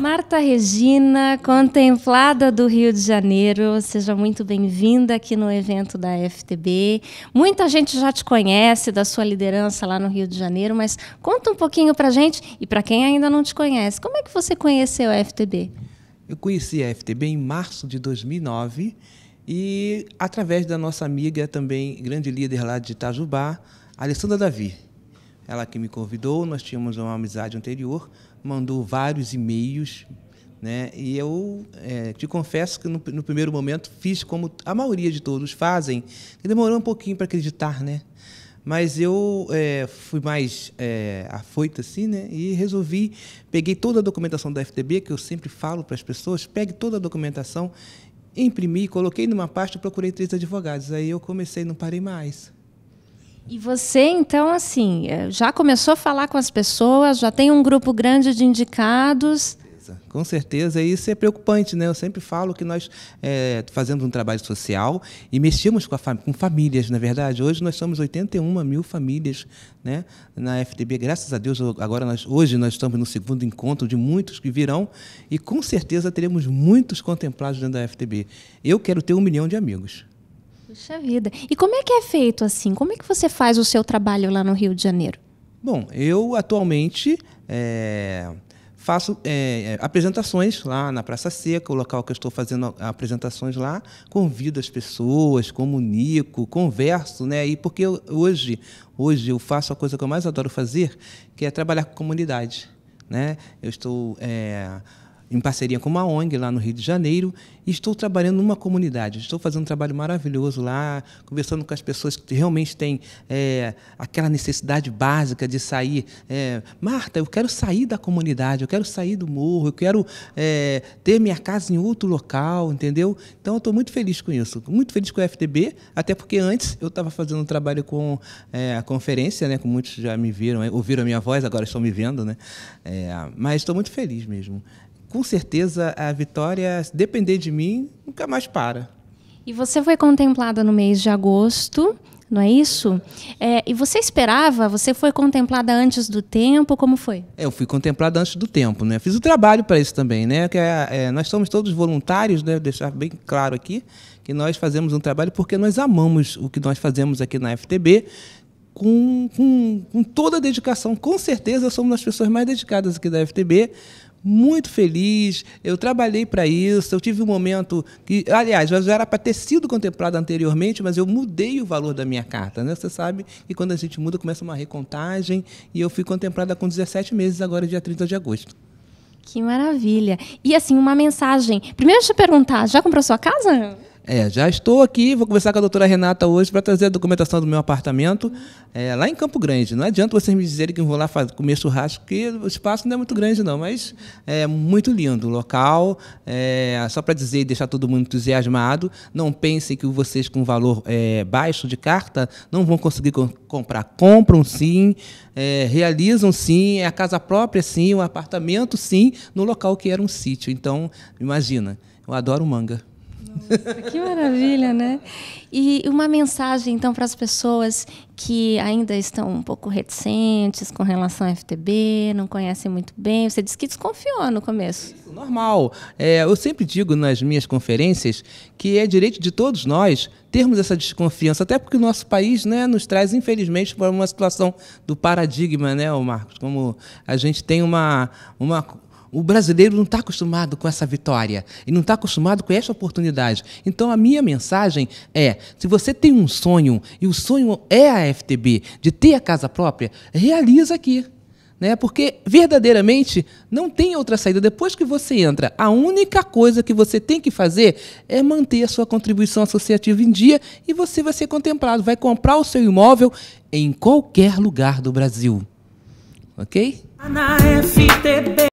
Marta Regina, contemplada do Rio de Janeiro, seja muito bem-vinda aqui no evento da FTB. Muita gente já te conhece da sua liderança lá no Rio de Janeiro, mas conta um pouquinho para gente e para quem ainda não te conhece, como é que você conheceu a FTB? Eu conheci a FTB em março de 2009 e através da nossa amiga também grande líder lá de Itajubá, Alessandra Davi ela que me convidou, nós tínhamos uma amizade anterior, mandou vários e-mails, né? E eu é, te confesso que no, no, primeiro momento fiz como a maioria de todos fazem, que demorou um pouquinho para acreditar, né? Mas eu é, fui mais é, afoito assim, né? E resolvi, peguei toda a documentação da FTB, que eu sempre falo para as pessoas, pegue toda a documentação, imprimi, coloquei numa pasta e procurei três advogados. Aí eu comecei, não parei mais. E você, então, assim, eh, já começou a falar com as pessoas, já tem um grupo grande de indicados. Com certeza, isso é preocupante, né? Eu sempre falo que nós é, fazemos um trabalho social e mexemos com, fam com famílias, na é verdade. Hoje nós somos 81 mil famílias né, na FTB. Graças a Deus, agora nós, hoje nós estamos no segundo encontro de muitos que virão e com certeza teremos muitos contemplados dentro da FTB. Eu quero ter um milhão de amigos. Puxa vida. E como é que é feito assim? Como é que você faz o seu trabalho lá no Rio de Janeiro? Bom, eu atualmente é, faço é, é apresentações lá na Praça Seca, o local que eu estou fazendo apresentações lá, convido as pessoas, comunico, converso, né? E porque eu, hoje, hoje eu faço a coisa que eu mais adoro fazer, que é trabalhar com comunidade, né? Eu estou é, em parceria com uma ONG lá no Rio de Janeiro, e estou trabalhando numa comunidade. Estou fazendo um trabalho maravilhoso lá, conversando com as pessoas que realmente têm é, aquela necessidade básica de sair. É, Marta, eu quero sair da comunidade, eu quero sair do morro, eu quero é, ter minha casa em outro local, entendeu? Então, eu estou muito feliz com isso. Muito feliz com o FDB, até porque antes eu estava fazendo um trabalho com é, a conferência, né, como muitos já me viram, ouviram a minha voz, agora estão me vendo, né? É, mas estou muito feliz mesmo com certeza a vitória, se depender de mim, nunca mais para. E você foi contemplada no mês de agosto, não é isso? É, e você esperava? Você foi contemplada antes do tempo? Como foi? É, eu fui contemplada antes do tempo, né? Fiz o trabalho para isso também, né? Que é, é nós somos todos voluntários, né? Deixar bem claro aqui que nós fazemos um trabalho porque nós amamos o que nós fazemos aqui na FTB. Com, com, com toda a dedicação, com certeza somos as pessoas mais dedicadas aqui da FTB, muito feliz, eu trabalhei para isso, eu tive um momento que, aliás, já era para ter sido contemplado anteriormente, mas eu mudei o valor da minha carta. Né? Você sabe que quando a gente muda, começa uma recontagem, e eu fui contemplada com 17 meses, agora é dia 30 de agosto. Que maravilha! E assim, uma mensagem. Primeiro, deixa eu perguntar: já comprou sua casa? É, já estou aqui, vou conversar com a doutora Renata hoje para trazer a documentação do meu apartamento é, lá em Campo Grande. Não adianta vocês me dizerem que vou lá fazer, comer churrasco, porque o espaço não é muito grande, não, mas é muito lindo o local. É, só para dizer e deixar todo mundo entusiasmado, não pensem que vocês com valor é, baixo de carta não vão conseguir co comprar. Compram sim, é, realizam sim, é a casa própria sim, o um apartamento sim, no local que era um sítio. Então, imagina, eu adoro manga. Nossa, que maravilha, né? E uma mensagem, então, para as pessoas que ainda estão um pouco reticentes com relação à FTB, não conhecem muito bem. Você disse que desconfiou no começo. Isso, normal. É, eu sempre digo nas minhas conferências que é direito de todos nós termos essa desconfiança, até porque o nosso país né, nos traz, infelizmente, para uma situação do paradigma, né, Marcos? Como a gente tem uma. uma o brasileiro não está acostumado com essa vitória, e não está acostumado com essa oportunidade. Então, a minha mensagem é: se você tem um sonho, e o sonho é a FTB, de ter a casa própria, realiza aqui. Né? Porque verdadeiramente não tem outra saída. Depois que você entra, a única coisa que você tem que fazer é manter a sua contribuição associativa em dia e você vai ser contemplado, vai comprar o seu imóvel em qualquer lugar do Brasil. Ok? Tá na FTB.